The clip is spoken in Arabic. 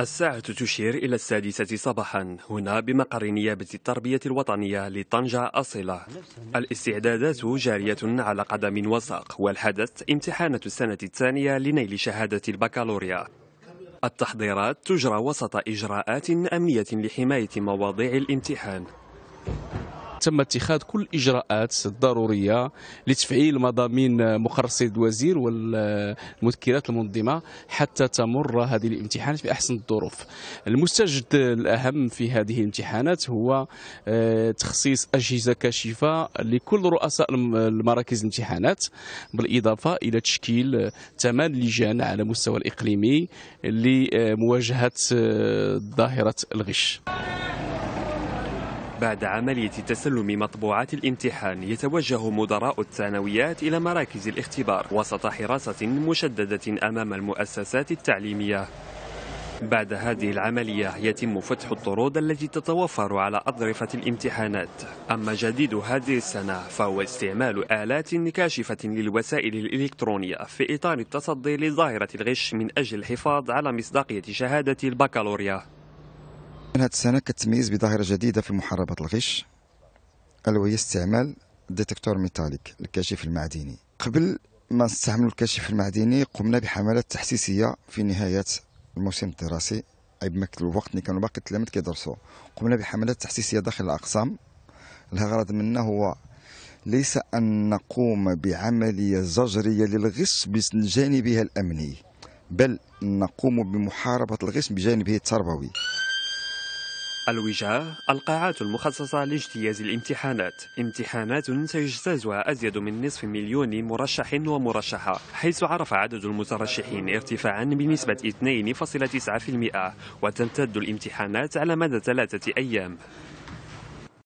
الساعة تشير إلى السادسة صباحا هنا بمقر نيابة التربية الوطنية لطنجة أصيلة الاستعدادات جارية على قدم وساق والحدث امتحانة السنة الثانية لنيل شهادة البكالوريا التحضيرات تجرى وسط إجراءات أمنية لحماية مواضيع الامتحان تم اتخاذ كل الاجراءات الضروريه لتفعيل مضامين مخرصي الوزير والمذكرات المنظمه حتى تمر هذه الامتحانات في احسن الظروف المستجد الاهم في هذه الامتحانات هو آه، تخصيص اجهزه كاشفه لكل رؤساء المراكز الامتحانات بالاضافه الى تشكيل ثمان لجان على مستوى الاقليمي لمواجهه آه، ظاهره الغش بعد عملية تسلم مطبوعات الامتحان يتوجه مدراء الثانويات إلى مراكز الاختبار وسط حراسة مشددة أمام المؤسسات التعليمية بعد هذه العملية يتم فتح الطرود التي تتوفر على أضرفة الامتحانات أما جديد هذه السنة فهو استعمال آلات كاشفة للوسائل الإلكترونية في إطار التصدي لظاهرة الغش من أجل الحفاظ على مصداقية شهادة البكالوريا هذه السنة كتميز بظاهرة جديدة في محاربة الغش ألا وهي استعمال ديتكتور ميتاليك الكاشف المعدني قبل ما نستعملوا الكاشف المعدني قمنا بحملات تحسيسية في نهاية الموسم الدراسي أي بمثل الوقت اللي كانوا باقي التلاميذ كيدرسوا قمنا بحملات تحسيسية داخل الأقسام الغرض منا هو ليس أن نقوم بعملية زجرية للغش بجانبها الأمني بل نقوم بمحاربة الغش بجانبه التربوي الوجهة القاعات المخصصة لاجتياز الامتحانات امتحانات سيجتازها أزيد من نصف مليون مرشح ومرشحة حيث عرف عدد المترشحين ارتفاعا بنسبة 2.9% وتمتد الامتحانات على مدى ثلاثة أيام